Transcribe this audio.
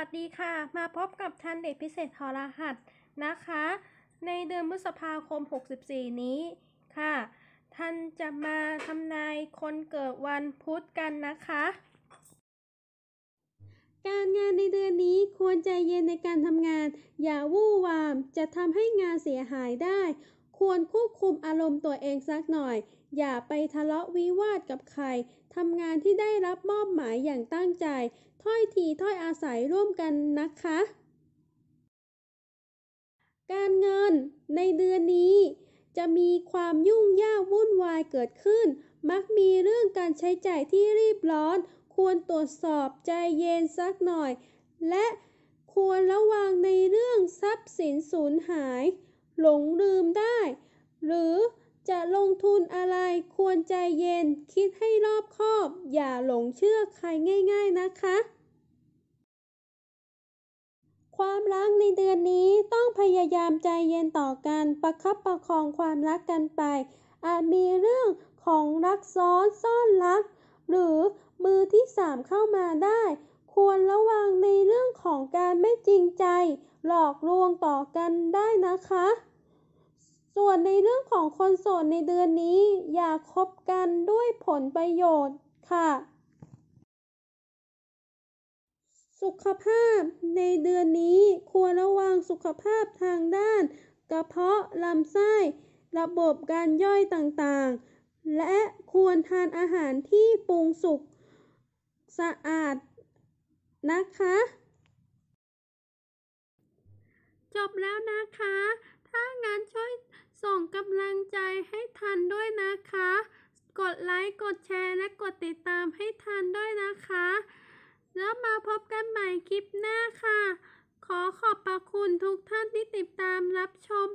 วัสดีค่ะ มาพบกับท่านเด็กพิเศษทรหัสนะคะ ในเดือนพฤษภาคม 64 นี้ค่ะ ท่านจะมาทำนายคนเกิดวันพุธกันนะคะ การงานในเดือนนี้ควรใจเย็นในการทำงาน อย่าวู่วาม จะทำให้งานเสียหายได้ควรควบคุมอารมณ์ตัวเองสักหน่อย อย่าไปทะเลาะวิวาทกับใคร ทำงานที่ได้รับมอบหมายอย่างตั้งใจ ถ้อย ทีถ้อยอาศัยร่วมกันนะคะ การเงินในเดือนนี้ จะมีความยุ่งยากวุ่นวายเกิดขึ้น มักมีเรื่องการใช้จ่ายที่รีบร้อน ควรตรวจสอบใจเย็นสักหน่อย และควรระวังในเรื่องทรัพย์สินสูญหายหลงลืมได้ หรือจะลงทุนอะไรควรใจเย็นคิดให้รอบคอบ อย่าหลงเชื่อใครง่าย ๆนะคะ ความรักในเดือนนี้ต้องพยายามใจเย็นต่อกันประคับประคองความรักกันไป อาจมีเรื่องของรักซ้อนซ่อน รัก หรือมือที่สามเข้ามาได้ ควรระวังในเรื่องของการไม่จริงใจ หลอกลวงต่อกันได้นะคะวนในเรื่องของคนโสดในเดือนนี้ อย่าคบกันด้วยผลประโยชน์ค่ะ สุขภาพในเดือนนี้ควรระวังสุขภาพทางด้าน กระเพาะลำไส้ระบบการย่อยต่างๆ และควรทานอาหารที่ปรุงสุกสะอาดนะคะ จบแล้วนะคะถ้างั้นช่วยส่งกำลังใจให้ทันด้วยนะคะ กดไลค์ กดแชร์ และกดติดตามให้ทันด้วยนะคะ แล้วมาพบกันใหม่คลิปหน้าค่ะ ขอขอบพระคุณทุกท่านที่ติดตามรับชม